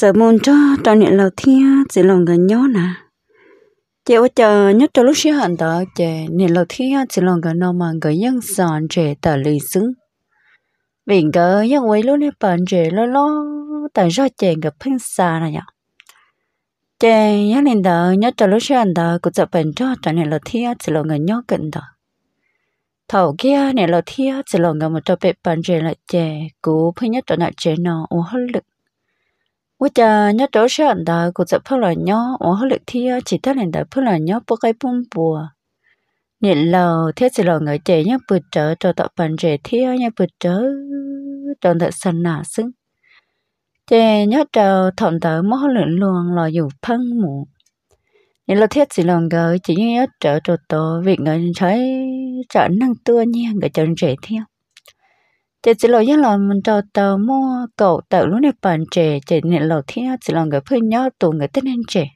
giờ muốn cho cho niệm lầu thiên chỉ lòng gần nhớ nè chị ơi chờ nhất cho lúc xíu hẳn đó chị niệm lầu thiên chỉ lòng gần nó mà gần dân sòn chị tờ lì xứng vì gần dân quấy lúc này bận chị lo lo tại sao chị gặp phun xa này nhở chị nhớ niệm đó nhất cho lúc xíu hẳn đó cũng giờ bận cho cho niệm lầu thiên chỉ lòng gần nhớ gần đó thầu kia niệm lầu thiên chỉ lòng gần một cho bẹp bận chị lại chị cố phun nhất cho nợ chị nó u hết lực 我家伢早上的古早破了鸟，我后来天其他人的破了鸟不该奔波。你老天是老 người trẻ nhớ bự trở cho tạo bàn trẻ thiên ờ, nhớ bự trở trong thật sân nà sưng. Trẻ nhớ trào thọn tờ mô hó lượng luồng lò dù phân mù. Ni lo thiết chỉ lo ngờ chỉ nhớ trở cho tổ vì người thấy trở năng tua nhiên người chân trẻ thiên chỉ chỉ lo yên lo mình cho tờ mua cậu tờ lúc này bản trẻ chỉ nên lo thi chỉ lo người phơi nhớ tụ người tên anh trẻ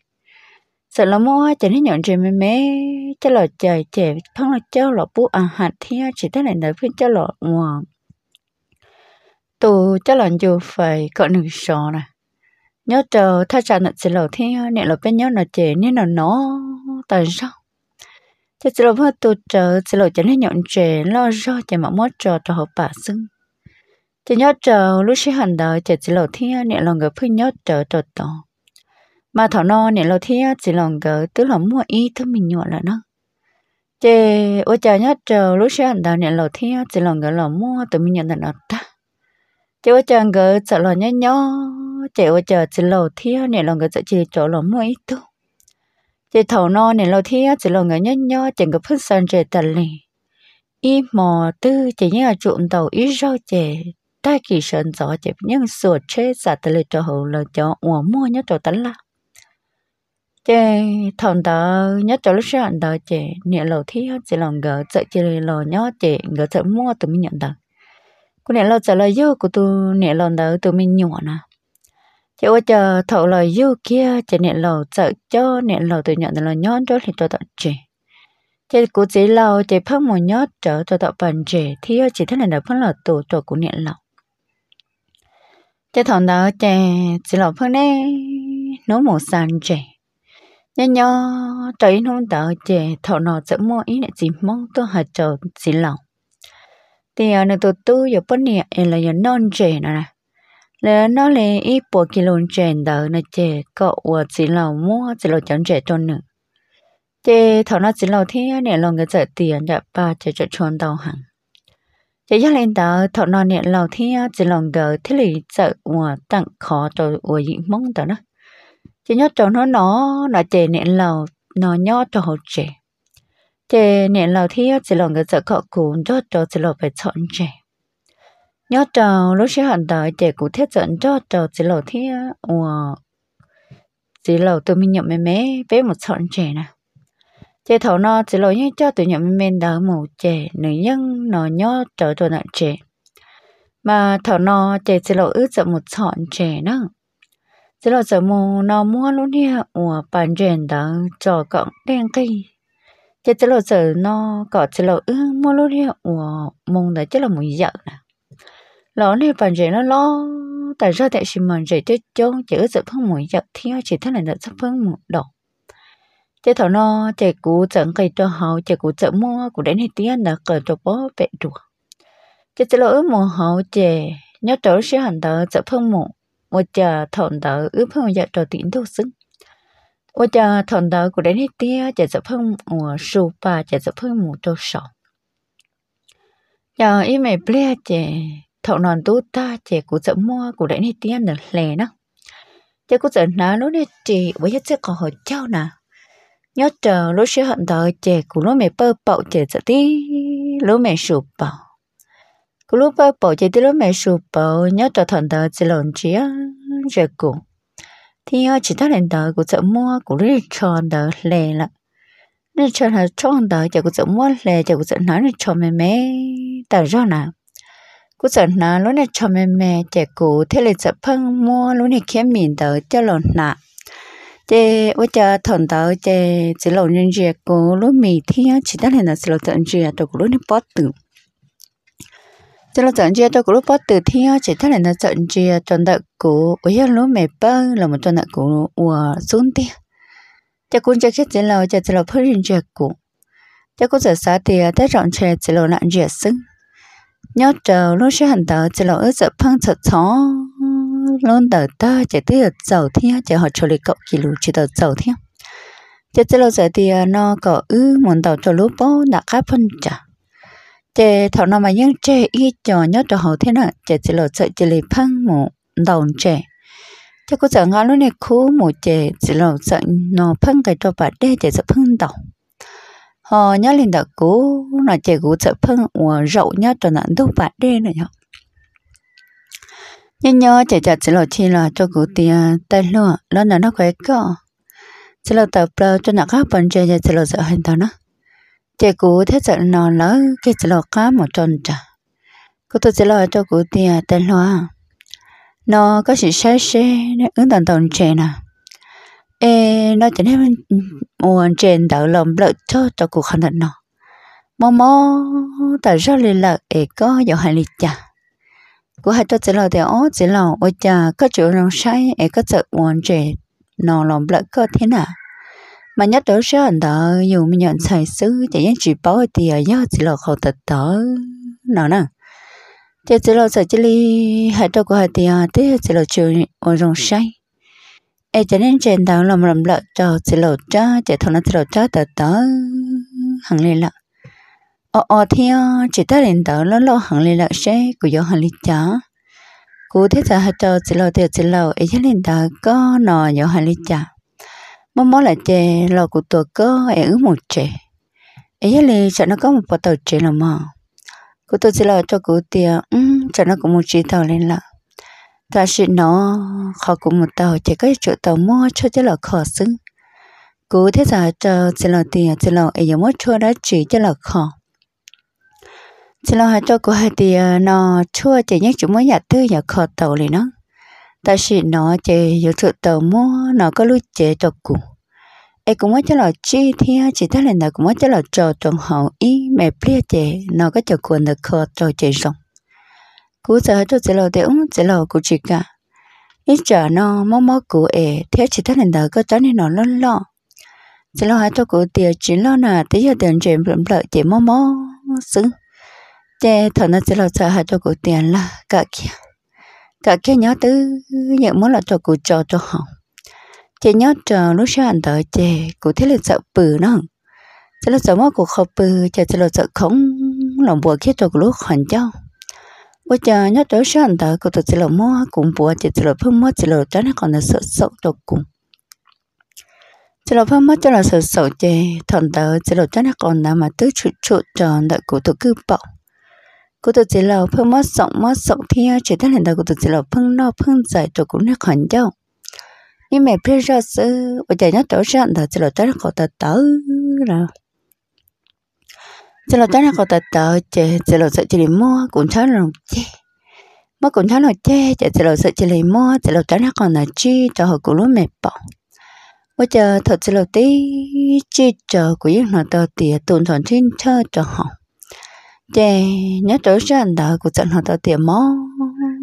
sợ lo mua chỉ nên nhận trẻ mẹ mẹ chỉ lo trời trẻ phong lo cho lo bú ăn à, hạt thi chỉ tên này nói phơi cho lo mua tụ cho lo dù phải có nửa sò này nhớ chờ thay trả nợ chỉ lo thi nên lo bên nhớ nó trẻ nên là nó tại sao chỉ lo vừa tụ chờ chỉ lo chỉ nên nhận trẻ lo do chỉ mà mua trò cho họ bà xưng chỉ nhớ chờ lúc xí hẳn đó chỉ chỉ lộ thia nè lòng gỡ phơi nhớ chờ chờ to mà thảo no nè lộ thia chỉ lòng gỡ tức là mua y thứ mình nhọ là nó chỉ ô chờ nhớ chờ lúc xí hẳn đó nè lộ thia chỉ lòng gỡ là mua tụi mình nhận là nó ta chỉ ô chờ gỡ sợ là nhớ nhớ chỉ ô chờ chỉ lộ thia nè lòng gỡ sợ chỉ chỗ là mua y thứ chỉ thảo no nè lộ thia chỉ lòng gỡ nhớ nhớ chỉ gỡ phơi sàn trời tận liền y mò tư chỉ nhớ chuộng tàu ít rau chè ta kỳ sơn gió chếp nhưng sửa chế giả tới lệ cho hậu là cho ủa mua nhớ cho tấn là chê thằng đó nhớ cho lúc sáng đó chê nhẹ lâu thi hết chỉ lòng gỡ chợ chê lò nhớ chê gỡ chợ mua tụi mình nhận được cô nhẹ lâu trả lời yêu của tôi nhẹ lầu đó tụi mình nhỏ nè chê ô chờ thầu lời yêu kia chê nhẹ lâu chợ cho nhẹ lâu tụi nhận là nhớ đó thì tôi tạo chê chê của chỉ lâu chê phân một nhớ trở cho tọt bàn chê thì chỉ thế là đã phân là tổ tổ của nhẹ lâu thế thằng đó chè chỉ là phương đấy nó một sàn chè nhớ nhớ trời nó đỡ chè thằng nó sẽ mua ý là chỉ mong tôi hạt chờ chỉ lòng thì ở ờ, nơi tôi tu giờ bữa nè là giờ non chè nữa nè là nó là ít bộ kilo chè đỡ nó chè cậu ờ, chỉ là mua chỉ là chọn chè cho nữa chè thằng nó chỉ là thế này là cái trả tiền đã dạ, ba chè cho chọn đầu hàng chỉ cho lên đó thọ nó nhẹ lầu thi, chỉ lòng gờ thì lì sợ ủa tặng khó cho ủa dị mong đó nó chỉ nhớ cho nó nó nó chè nhẹ lầu nó nhớ cho hồ trẻ chỉ nhẹ lầu thi chỉ lòng gờ sợ khó cũng cho cho chỉ lòng phải chọn trẻ nhớ cho lúc sẽ hận đó chỉ cũng thiết chọn cho cho chỉ lòng thi ủa chỉ lòng tôi mình nhận mẹ mẹ với một chọn trẻ nào chế thấu nó chỉ lối như cho tụi nhóm mình đỡ mù trẻ nữ nhân nó nhó trở tụi nợ trẻ mà thấu nó trẻ chỉ lối ướt sợ một chọn trẻ nữa chỉ lối sợ mù nó mua luôn nha ủa bàn chuyện đó cho cộng đen cây chế chỉ lối sợ nó có chỉ lối ướt mua luôn nha ủa mông đấy chỉ là mù giận à. nè lỡ này bàn chuyện nó lo tại sao tại sự mình rồi chết chốn chỉ ướt sợ phân mù giận thì chỉ thế này là sắp phân mù độc chế thảo nó chế cú chẳng cây cho hậu chế cú chẳng mua cú đến hết tiếng là cờ cho bó vệ trụ chế chế lỗi mùa hậu chế nhớ trở sẽ hành tờ chợ phong mộ một chờ thọn tờ ướp phong dạ trò tiễn thu xứng một chờ thọn tờ cú đến hết tiếng chế chợ phong mùa sù bà chế chợ phong mùa trâu sầu giờ ý mẹ ple chế thọ nòn tu ta chế cú chợ mua cú đến hết tiếng là lè nó chế cú chợ ná nó nè chị với hết chế có hồi trao nào nhớ chờ lúc sẽ hận thờ chè của lúc mẹ bơ bậu chè sợ tí lúc mẹ sụp bậu của lúc bơ bậu chè tí lúc mẹ sụp bậu nhớ chờ thần thờ chỉ lộn chỉ á chè cụ thì chỉ ta lên thờ của sợ mua của lúc tròn thờ lè lạ nên chờ là tròn thờ chè của sợ mua lè chè của sợ nói là cho mẹ mẹ tại do nào cú sợ nà lúc này cho mẹ mẹ chè cụ thế là sợ phân mua lúc này kiếm mìn tờ cho lộn nạ chế vợ chồng thằng đó chế chế lẩu nhân dừa cố lúa mì thì chỉ đã là chế lẩu tận dừa đồ lúa nó bớt từ chế lẩu tận dừa đồ lúa bớt từ thì chỉ đã là tận dừa tận đợt cố ở chợ lúa mì bơ là một tận đợt cố ủa xuống đi chế cũng chế chết chế lẩu chế chế lẩu phơi nhân dừa cố chế cũng giờ sáng thì đã rộng chế chế lẩu nặng dừa sưng nhớ chờ lúa sẽ hành tờ chế lẩu ước giờ phăng chợ chó lớn đỡ ta chỉ tới ở giàu thiên chỉ họ cho lịch cậu kỷ lục chỉ đỡ giàu thiên chỉ tới lâu thì ờ, nó có ư muốn đầu cho lúc bố đã khá phân trả chỉ thọ nó mà những trẻ ít cho nhớ cho họ thế nào chỉ tới lâu giờ chỉ lịch phân một đầu trẻ chỉ có sợ ngó luôn này khu một trẻ chỉ lâu giờ nó phân cái cho bà đê chỉ sợ phân đầu họ nhớ lên đầu cố là chỉ cố sợ phân ủa rậu nhớ cho nó đâu bà đê này nhở nhớ nhớ chạy chạy chỉ là chi là cho cụ tiền tay lúa nó là nó khỏe cơ chỉ là tập bờ cho nó khác phần chơi chạy chỉ là sợ hình đó nó chạy cụ thế sợ nó lỡ cái chỉ là cá một tròn trả cụ tôi chỉ là cho cụ tiền tay lúa nó có sự sai sẻ nó ứng tận tận trẻ nè ê nó chỉ nên muốn trên đỡ lòng lợi cho cho cụ khăn nó mò mò tại sao lại là ê có dạo hành lịch chả của hai trâu chỉ là để ó chỉ là ôi cha có chỗ lòng say ấy có chỗ uống trẻ nó lòng lỡ cơ thế nào mà nhất đó sẽ anh đó dù mình nhận sai sứ chỉ những chỉ bảo thì ở ờ, do chỉ là khẩu tật đó nó nè thì chỉ là sợ chỉ li hai trâu của hai thì ờ, thế chỉ là chỗ uống lòng ừ. say ấy cho nên trên đó lòng lòng lỡ cho chỉ là cha chỉ thằng nó chỉ là cha tật đó hằng lên lại ờ ờ thì ờ, chỉ ta đến đó nó lo hàng lì lợn xe của gió hàng lì chả Cụ thế là hết cho chỉ lo tiền chỉ lo ấy chỉ đến đó có nọ gió hàng lì chả mỗi mỗi là chè lo của tổ cơ ấy ứ một chè ấy chỉ lì chợ nó có một bao tàu chè là mà cú tôi chỉ lo cho cú tiền ừ chợ nó cũng một chỉ tàu lên là ta chỉ nó họ cũng một tàu chỉ có chỗ tàu mua cho chứ là khó xứng Cụ thế giờ cho chỉ lo tiền chỉ lo ấy giờ mua chua đó chỉ cho là khó Ờ, chỉ là hai cho cô hai thì nó chua chỉ nhất chúng mới nhặt thứ nhặt khó tàu liền nó ta chỉ nó chỉ yếu sự tàu mua nó có lúc chế cho cụ ai cũng mới cho là chi thì chỉ thấy là nó cũng mới cho là trò trong hậu ý mẹ bia chế nó có cho quần được khó trò chế xong cú giờ cho chỉ là để uống chỉ là cụ chỉ cả ít chờ nó mó mó cụ ấy thế chỉ thấy là nó có cho nên nó lo lo chỉ là hai cho cụ tiền chỉ lo là tới giờ tiền chuyện lợn lợn chỉ mó mó xứng chế thằng nó chỉ là sợ hạt cho cụ tiền là cả kia cả kia nhớ tứ những món là cho cụ cho cho họ chế nhớ chờ lúc sáng anh tới chế cụ thấy là sợ bự nó chỉ là sợ mất cụ khó bự chế chỉ là sợ không lòng buồn khi cho cụ lúc hoàn cho bây giờ nhớ tới sáng anh tới cụ chỉ là mua cũng bùa chế chỉ là phương mua chỉ là trái nó còn là sợ sợ cho cụ, chỉ là phương mua chỉ là sợ sợ chế thằng tới chỉ là trái nó còn là mà tứ trụ trụ tròn đợi cụ tổ cứ bảo cô tôi chỉ là phương mất rộng mất rộng thì chỉ thấy hiện tại cô tôi chỉ là phương lo phương giải tôi cũng là khẩn nhau nhưng mà bây giờ sự bây giờ nó trở ra là chỉ là trở ra khỏi tờ tớ rồi chỉ là trở ra khỏi tờ tớ chỉ chỉ là sợ chỉ là mua cũng thấy là chê mà cũng thấy là chê chỉ chỉ là sợ chỉ là mua chỉ là trở ra còn là chi cho họ cũng lúc mệt bỏ bây giờ thật chỉ là tí chi chờ của những nó tờ tiền tồn thuận thiên chơi cho họ chè nhớ trở ra anh đợi của trận họ tới tiền mó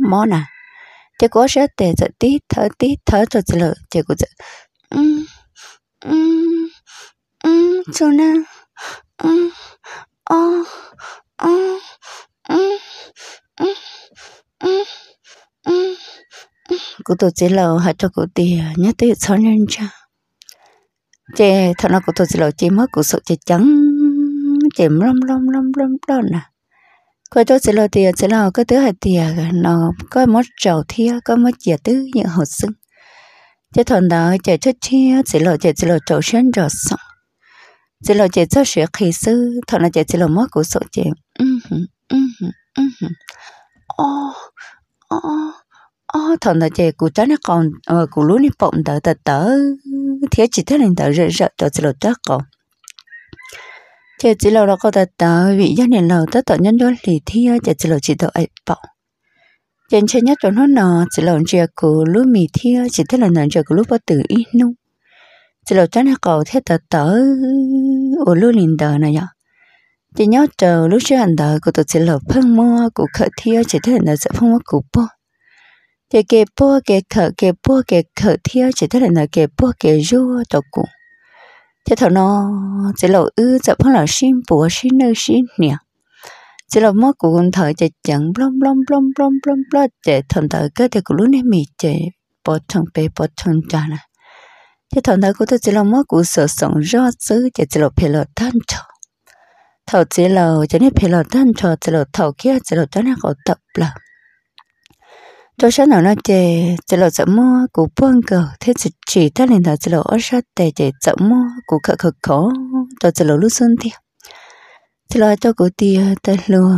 mó nè chè có sẽ tè giật tí thở tí thở cho chè lợ chè của chè um um um cho nên um o um um um um um của tôi chè lợ hả cho của tiền nhớ tới sáu nên cha chè thằng nó của tôi chè lợ chè mất của sợ chè trắng chìm lom lom lom lom đó nè coi tôi sẽ lo tiền sẽ lo cái thứ hai tiền nó có mất trầu thia có mất giờ tứ những hậu sưng chứ thằng đó chạy chết chia sẽ lo chạy sẽ lo trầu sen rồi xong sẽ lo chạy cho sửa khí sư thằng nó chạy sẽ lo mất của số chạy ô ô ô thằng nó chạy của cháu nó còn ờ của lúa nó bọng tờ tớ, tờ thế chỉ thế này tờ rợ rợ tờ sẽ lo chắc còn chị chỉ lâu đó có thể tớ vì gia đình lâu tất tận nhân đó lì thi chị chỉ lâu chỉ tớ ấy bỏ chân chân nhất cho nó nọ chỉ lâu chỉ cứ lúc mì thi chỉ thế là nàng chỉ cứ lúc bắt tử ít nu chỉ lâu chắc là cầu thế tớ tớ ở lúc liền tớ này ạ chị nhớ chờ lúc chưa hành tớ của tớ chỉ lâu phân mua của khởi thi chỉ thế là nàng sẽ phân mua của bố chị kẹp bố kẹp khởi kẹp bố kẹp khởi thi chỉ thế là nàng kẹp bố kẹp rua tớ cũng จ้าทถนจะเราอือจะพลอชิมปัวชิเนอชิเนี่ยจะเราเมื่อกูนถอยจะจังปลอมปลอมปลอมปลอมปลอมปลอดจะทนตาก็จะกลุ้นให้มีเจปอดทองไปปอดทองจานะจะทนตาก็ต้องจะเราเมื่อกูสอสองรอดซื้อจะจะเราเพลิดท่านชอถ้าเจ้าจะเนี่ยเพลิดท่านชอจะเราท่าเกี้ยจะเราจะเนี่ยเขาตบปลา cho sẽ nào nó chị chị lộ chậm mua của buông cờ thế chị chỉ ta lên thở chị lộ ở sát để chị chậm mua của khờ khờ khó tôi chị lộ lúc xuân thì chị lộ tôi của tia ta lừa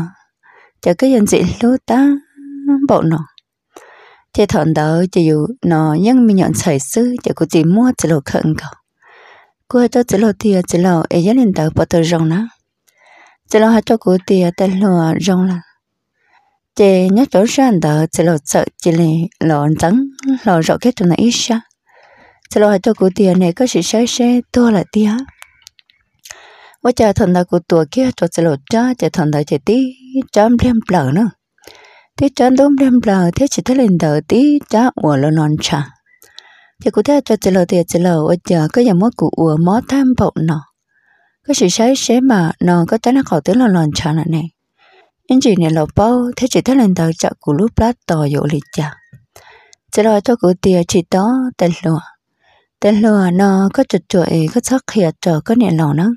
chị cái dân chị lúa ta bộ nó chị thọn đó chị dụ nó nhân mi nhọn sải sư chị cụ chị mua chị lộ khẩn cầu cô cho chị lộ tia chị lộ ấy lên thở bắt đầu rong nó chị lộ hai cho cụ tia ta lừa rong là chị nhớ chỗ sang đó chị lo sợ chị lì lo trắng lo rõ cái chỗ này ít sao chị lo hai tôi của tiền này có sự sai sai tôi là tia và chờ thằng đó của tuổi kia cho chị lo cha chờ thằng đó chị tí chấm đem bờ nữa tí chấm đom đem bờ thế chị thấy lên đỡ tí cha ủa lo non cha chị cũng thế cho chị lo tiền chị lo ở chờ có nhà mới của ủa mó tham bộ nọ có sự sai sai mà nó có trái nó khỏi tiếng lo non cha này nên chỉ chỉ chỉ bao thế lần đầu cho lát lịch đó tên 因此呢，老包他只他人到找古鲁布拉多有理解，只来到古地只到等路，等路呢，có chút chỗ ấy có sắc hiện cho có nhà lầu nó,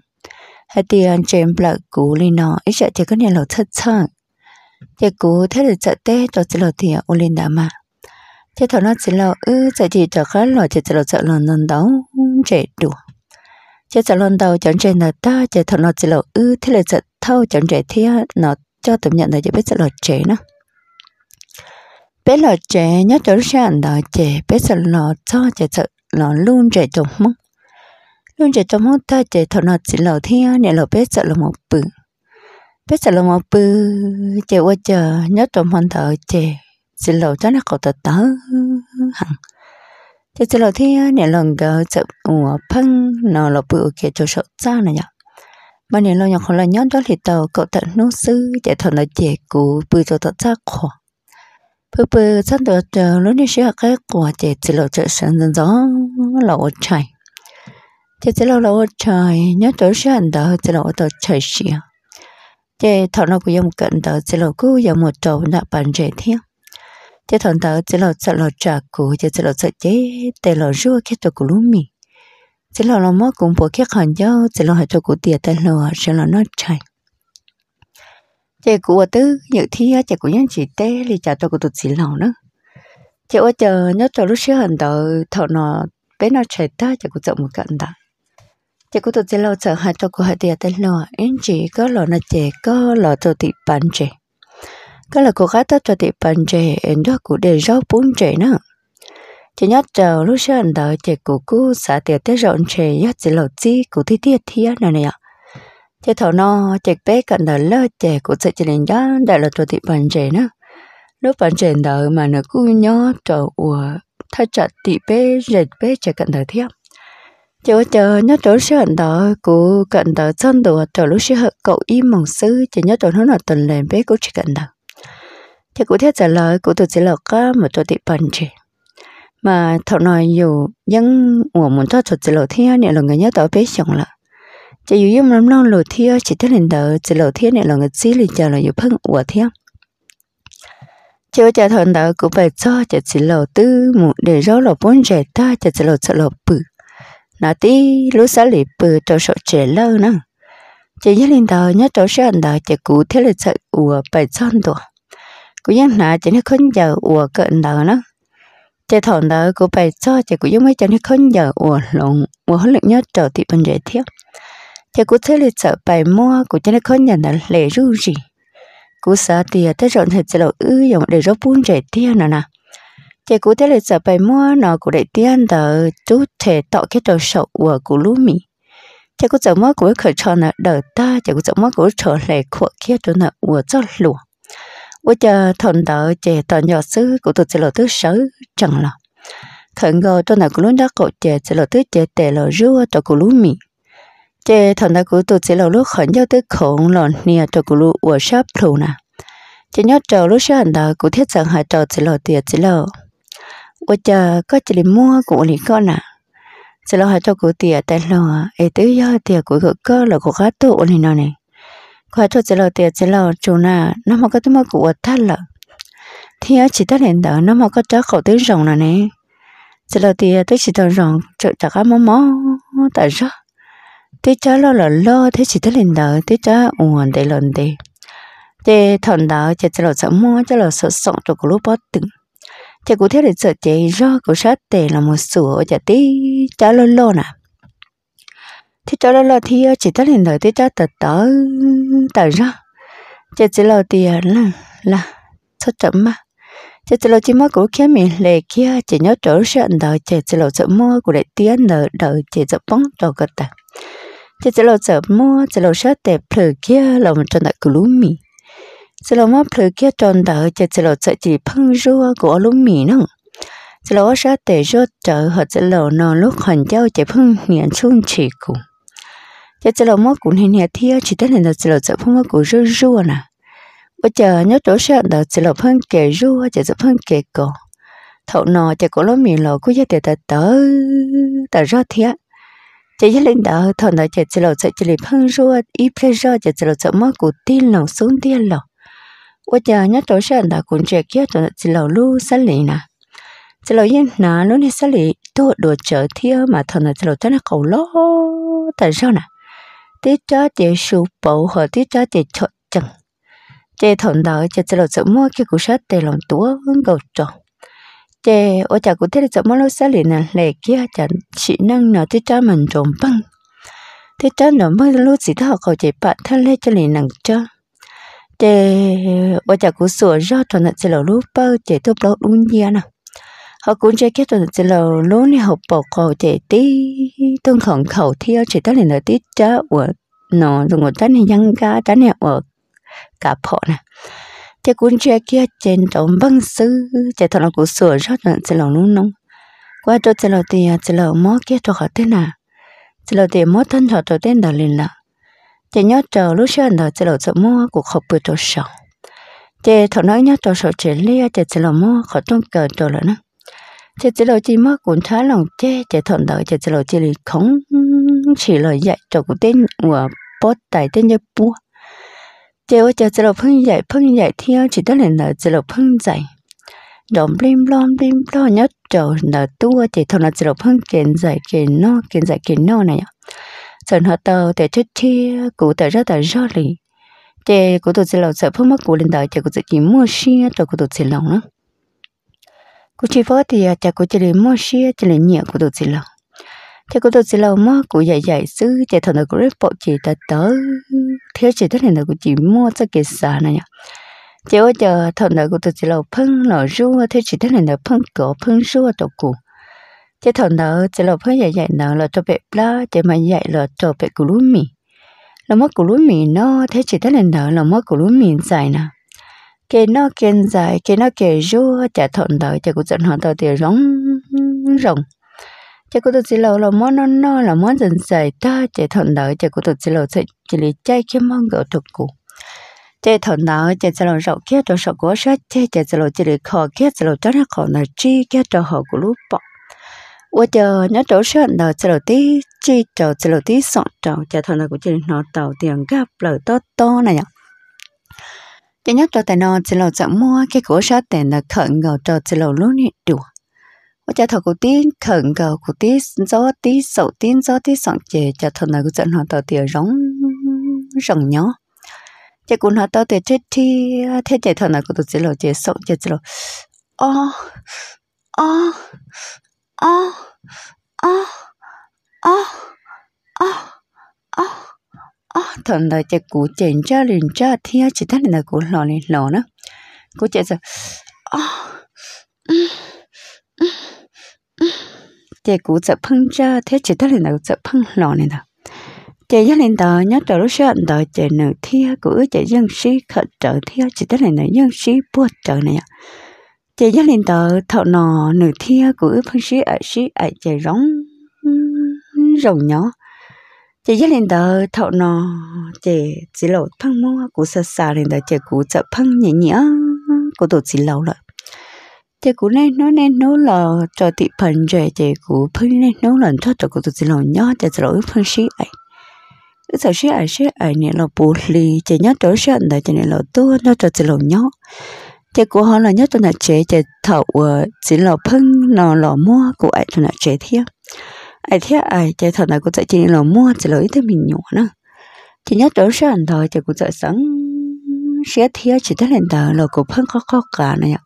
hay tiền chém lại cũ lên nó, ít sợ chỉ có nhà lầu thật sợ, thì cũ thế là chợ té cho chỉ lầu thì ô lên đã mà, thế thằng nó chỉ lầu ư ừ, sợ chỉ cho khá lầu chỉ lầu chợ lần lần đấu chạy đủ, thế chợ lần đầu chẳng chạy nợ ta, thế thằng nó chỉ lầu ư ừ, thế là chợ thâu chẳng chạy thế nó cho tụi nhận là chỉ biết là trẻ nữa bé là trẻ nhớ chỗ ra là trẻ bé sợ nó cho trẻ sợ nó luôn trẻ chồng mong luôn trẻ chồng mong ta trẻ thọ nó chỉ là thiên nè là bé sợ là một bự bé sợ là một bự trẻ qua chờ nhớ chồng mong thọ trẻ chỉ là cho nó cậu tớ tớ hằng trẻ chỉ thi thiên nè lần gỡ sợ ủa phăng nó là bự kia cho sợ cha này nhở mà nên lo nhọc khó là nhón đó thì tàu cậu tận nô sư chạy thằng là trẻ cũ bự cho tận ra khổ bự bự sẵn tàu tàu lúc này sẽ cái quả trẻ chỉ lộ trợ sáng dần gió là ô chạy chạy chỉ lộ là ô chạy nhớ chỗ sẽ hành đó chỉ lộ tàu chạy xìa chạy thằng nó cũng dùng cận đó chỉ lộ cứ dùng một trâu nạp bàn trẻ thiên chạy thằng tàu chỉ lộ sợ lộ trả cũ chạy chỉ lộ sợ chế tề lộ rua khi tàu cũ lúa mì chỉ là nó mất cũng bộ kia khẩn dơ chỉ là cho cụ tiệt tên lừa chỉ là nó chạy chị cụ ở tứ như thi chị cụ nhân chỉ tê thì chả tôi cụ tụt xì lòng nữa chị ở chờ nhớ cho lúc xưa hình đầu thọ nó bé nó chạy ta chị cụ chọn một cận đã chị cụ tôi xì lòng sợ hai cho của hai tiệt tên lừa anh chỉ có lò nó chạy, có lò cho thị bán chạy, có là cô gái ta cho thị bán chạy, em đó cụ để rau bún chạy nữa chỉ nhớ chờ lúc xưa anh đợi chỉ cụ cú xả tiệt tiết rộn chỉ nhớ chỉ lộ chi cụ thi tiết thiê này nè chỉ thầu no chỉ bé cần đợi lơ chỉ cụ sẽ chỉ lên đó đợi là tụi tiệp bàn chỉ nữa lúc bàn chỉ đợi mà nó cứ nhớ chờ ủa thay chặt tiệp bé rệt bé chỉ cần đợi thiếp chỗ chờ nhớ chỗ anh đợi cụ cần đợi chân đồ chờ lúc xưa cậu im mong sư chỉ nhớ chỗ nó là tuần lên bé cụ chỉ cần đợi thì cụ thiết trả lời cụ tụi chỉ lộc một tụi tiệp bàn chỉ mà thọ nói dù dân của muốn cho thuật chỉ lộ thiên này là người nhớ tới bé chồng là chỉ dù dùng lắm non lộ thiên chỉ thấy lần đầu chỉ lộ thiên này là người chỉ liền chờ là dù phân của thiên chỉ chờ thọ đó cũng phải cho chỉ chỉ lộ tư một để rõ lộ bốn trẻ ta chỉ chỉ lộ chỉ lộ bự nó tí lúc sáng lì bự cho sợ trẻ lâu nữa chỉ nhớ lên đầu nhớ chỗ sẽ đầu chỉ cụ thế là sợ ủa bảy trăm tuổi cũng như là chỉ nhớ không chờ ủa cận đầu nữa chế thọ đó của bài cho chế của giống mấy chẳng không giờ ủa lộn ủa hết lực nhớ trở thì bên dễ thiếu chế của thế lịch sợ bài mua của chẳng không nhận là lệ ru gì của sợ thì thế rộn thật sẽ là ư dòng để rốt buôn dễ thiếu nè nè chế của thế lịch sợ bài mua nó của đại tiên đó chú thể tạo cái đầu sầu của của lũ mì chế của sợ mua của khởi cho nè đợi ta chế của sợ mua của trở lệ của kia cho nè ủa cho lụa bây giờ thằng đỡ trẻ tỏ nhỏ xứ của tụi trẻ lộ thứ chẳng là thằng ngờ tôi nào cũng lúc đó cậu trẻ trẻ lộ thứ trẻ tệ lộ rúa cho cụ lúa mì trẻ thằng đỡ của tụi trẻ lộ lúc khẩn nhau tới lòn nia cho cụ lúa ở sắp thù nè chỉ nhớ trầu lúc sáng hành đỡ thiết rằng hai trầu trẻ lộ tiền trẻ lộ bây có chỉ mua của lý con nè sẽ lo hai cho cụ tiền tại lo ấy tới giờ tiền của gỡ cơ là của gã tụ này nọ khỏi cho chế lo tiệt chế lo chỗ nà nó mà có thứ mà của thắt lợ thì ở chỉ ta hiện đó nó mà có trái khẩu tiếng rồng là nè chế lo tiệt tới chỉ ta rồng chợ chả cá mó mó tại sao? tới chả lo lợ lo thế chỉ ta hiện đó tới chả uổng để lần để chế thằng đó chỉ chế lò sợ mó chế lò sợ sọn cho cái lúc bó từng chế cụ thế để sợ chế do cụ sát tề là một sủa chả tí chả lo lo nào thế cho nó là thì ờ, chỉ tất hiện thời thế cho tật tờ tờ ra chỉ chỉ lo tiền ờ, là là xuất chậm mà chỉ chỉ lo chỉ mua của kia mình lệ kia chỉ nhớ trở chuyện đời chỉ chỉ lo chậm mua của đại tiền đời đời chỉ chậm bóng cho cơ ta à. chỉ chỉ lo chậm mua chỉ lo sợ đẹp thử kia lòng trần đại của lũ mì chỉ lo mua thử kia tròn đời chỉ chỉ lo sợ chỉ phăng rùa của lũ mì nữa chỉ lo sợ tệ rốt trở hoặc chỉ lo nó lúc hoàn giao chỉ phăng miệng xuống chỉ cùng cho cho lầu mất cũng hình hệ thiêu chỉ tất hình là chỉ lầu chợ phong mất cũng rưa rưa nè bây giờ nhớ chỗ sợ là chỉ lầu phong kề rưa chỉ lầu phong kề cổ thậu nọ chỉ có lỗ miệng lỗ cũng giờ để ta tờ ta rơ thiệt chỉ nhất lên đó thọ nọ chỉ chỉ lầu chỉ lầu phong rưa ít phải rơ chỉ chỉ lầu chợ mất tiên tin xuống tiên lòng bây giờ nhớ chỗ sợ là cũng chỉ kia chỗ chỉ lầu lu sân lì nè chỉ lầu yên nà lúc này sân lì tôi đồ chợ thiêu mà thọ nọ chỉ lầu chân là cầu lỗ tại sao nè tí cho chế sụ bộ họ tí cho chế chọ chậm chế thọn đó chế chế lột sợ mua cái cú sát tề lòng túa hướng cầu trọ chế ô chả cú thế là sợ mua lâu xa liền nè lệ kia chả chỉ năng nọ tí cho mình trộm băng tí cho nọ mới lúc gì đó cầu chế bạn thân lê cho liền nặng cho chế ô chả cú sửa ra thọn là chế lột lúc bao chế tốt lâu đúng gì nè họ cũng chơi cái tuần chỉ là luôn học bỏ khẩu chế tí tôn khẩn khẩu ở chỉ tới là tí chớ của nó dùng của tánh nhân cá tánh này ở cả phọ nè cái cuốn chơi kia trên tổng băng sư chỉ thằng nó cũng sửa rất là chỉ là luôn nông. qua chỗ chỉ là tiền chỉ là mót kia tôi họ tên à chỉ là tiền mót thân họ tôi tên là liền là chỉ nhớ chờ lúc xưa là chỉ là sợ mua cũng học bữa tôi sao. chỉ thằng nói nhớ tôi sợ chỉ lia chỉ là mua họ tôn cờ tôi là nữa chỉ chỉ là chỉ mà cũng trái lòng che chỉ thuận đợi chỉ chỉ là chỉ là không chỉ là dạy cho cái tên của bớt tại tên như bua chỉ ở chỉ chỉ là phân dạy phân dạy theo chỉ đó là chỉ là phân dạy đồng blim lon blim lo nhất trở là tua chỉ thuận là chỉ là phân kiến dạy kiến nó kiến dạy kiến nó này sần họ tờ để chết chi cụ tờ rất là rõ lì chỉ cụ tờ chỉ là sợ phân mắc cụ lên đời chỉ cụ chỉ mua xe cho cụ tôi chỉ lòng nữa cô chỉ vợ thì chả cô chỉ để mua xe chỉ để nhẹ của tôi gì lâu chả cô tôi gì lâu mà cô dạy dạy sư chả thằng nào cũng rất bộ chỉ ta tớ thế chỉ tất nhiên là cô chỉ mua cho cái xả này nhá chỉ ở giờ thằng nào cô tôi gì lâu phun nở rua thế chỉ tất nhiên là phun cổ phun rua tổ cụ chỉ thằng nào chỉ lâu phun dạy dạy nào là cho bé bla chỉ mà dạy là cho bé cú lúa mì là mất cú lúa mì nó thế chỉ tất nhiên là mất cú lúa mì dài nào cái nó kiên dài cái nó kể rô chả thuận đời chả có dẫn họ tao tiền rong rồng chả có tôi chỉ lâu là món nó nó là món dần dài ta chả thuận đời chả có tôi chỉ lâu chỉ chỉ lấy trái cái món gạo thuộc cụ chả thuận đời chả chỉ lâu rau kia cho sọ quá sát chả chả chỉ lâu chỉ lấy khó kia chỉ lâu cho nó khó nó chi kia cho họ của lúc bọ 我就那早上到这楼底，去到这楼底上找，在他那个就拿到点个不老多多那样。chỉ nhắc cho tài non chỉ lâu chẳng mua cái cửa sát tiền là khẩn ngầu cho chỉ là luôn nhị đùa và cha thầu cổ tí khẩn ngầu cổ tí gió tí sầu tí gió tí sọn chè cha thầu này cũng dẫn họ tàu tiền rong rong nhỏ cha cũng họ tàu tiền chết thi thế chạy thầu này cũng tụi chỉ lâu chè sọn chè chỉ là o o o o o o o ó ờ, thằng đời chỉ cố chỉnh cho liền cho thia chỉ thằng đời cố lò liền lò nữa cố chạy giờ ó ừ, ừ, ừ. chạy cố chạy phong cho thế chỉ thằng đời chạy phong lò này đó chạy ra lên đó nhớ trở lúc sáng đó chạy nở thia cố chạy dân sĩ khởi trở thia chỉ tới này nở dân sĩ bùa trở này ạ chạy ra lên đó thọ nọ nửa thia cố phong sĩ ở sĩ ở chạy rong rồng nhỏ chị nhất lên đó thọ nó chị chỉ lẩu phăng mua cú sờ sờ lên đó chị cú chợ phăng nhẹ nhẹ cú tổ chỉ lẩu rồi chị cú nên nó nên nấu lò cho thị phần rồi chị cú phăng nên nấu lần cho cho cú tổ chỉ lẩu nhớ chị chỉ lẩu phăng sĩ ấy cứ sợ xí ấy sĩ ấy nên là bù lì chị nhớ chỗ xí ấy chị nên là tôi nhớ cho chị lẩu nhớ chị cú họ là nhớ cho nè chị chị thọ chỉ lẩu phăng nó lẩu mua cú ấy cho nè chị thiệt ai thế ai à? chạy thật này cũng chạy chỉ là mua chỉ lấy thế mình nhỏ nữa chỉ nhớ tới sẽ ăn thôi chỉ cũng chạy sẵn sẽ thế chỉ thế lên tờ là cũng phân khó khó cả này ạ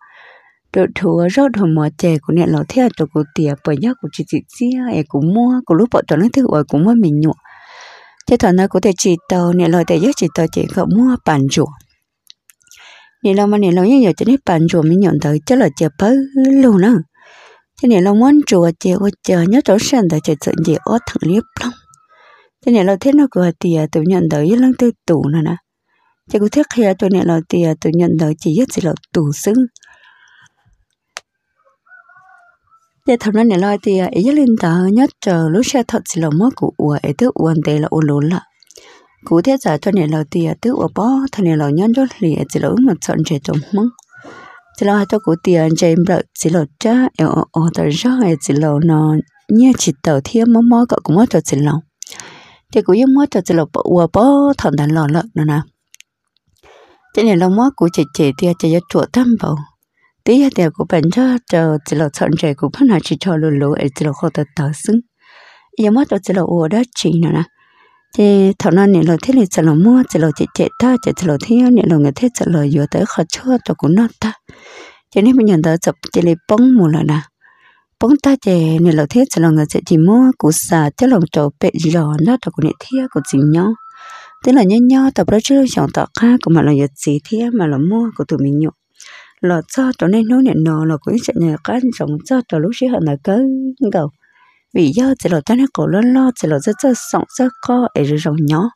đồ thua rau đồ mò chè của nè là thế đồ cũng tiệp bởi nhớ của chị chị xia ai cũng mua cũng lúc bọn tròn lấy thứ rồi cũng mua mình nhọ thế thằng này của thể chỉ tàu nè lò để nhớ chỉ tàu chỉ không mua bàn chùa nè lò mà nè lò nhớ giờ cho nên bàn chùa mình nhận thấy chắc là chưa bớt luôn nữa thế này là muốn chùa chị ô chờ nhớ chỗ sân để chạy chuyện gì ô thằng liếp lắm thế này là thế nó cửa tìa tự nhận tới lăng tư tủ nữa nè chị có thiết kia cho nên là tìa tự nhận tới chỉ nhất chỉ là tủ xứng để thằng nó này lo tìa ấy lên tờ nhất chờ lúc xe thật chỉ là mất của ủa ấy tức uồn tề là uồn lún lạ cụ thiết giả cho nên là tìa tức uồn bó thằng này là nhân cho lìa chỉ là một trận trẻ trống mông chỉ là tôi cũng tiền trên bờ chỉ là cha em ở ở tận rất hay chỉ là nó nhớ chỉ tàu thiếu mó mó cậu cũng mất cho chỉ là thì cũng giống mất cho chỉ là bỏ bỏ thằng đàn lò lợn nữa nè thế này là mó của chị chị thì chị cho chuột thăm bảo tí tiền của bạn cho cho chỉ là chọn trẻ của bạn là chỉ cho lù lù ấy chỉ là khó tờ tờ xứng em mất cho chỉ là ủa đó chị nữa nè thì thảo nào nè lo thế này chỉ là mua chỉ là chị chị ta chỉ là thiếu nè lo người thế chỉ là vừa tới khó chua cho cũng nát ta cho nên mình nhận thấy chụp chỉ lấy bông mù là nà bông ta chè nên là thiết cho lòng người sẽ chỉ mua củ xà cho lòng trầu bệ giò nó trầu của nè thiết của chính nhau thế là nhen nhớ tập đó chứ chọn tập khác của mà là nhật gì thiết mà là mua của tụi mình nhộn lọ cho trầu nên nói nè nọ là cũng sẽ nhờ các trồng cho trầu lúc chứ họ là cớ gầu vì do chỉ là ta nó cổ lo lo chỉ là rất rất sống rất co ở rồi rồng nhỏ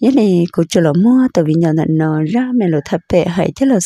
nhất là cô chưa là mua tại vì nhà nọ ra mẹ là thật bệ hay chứ là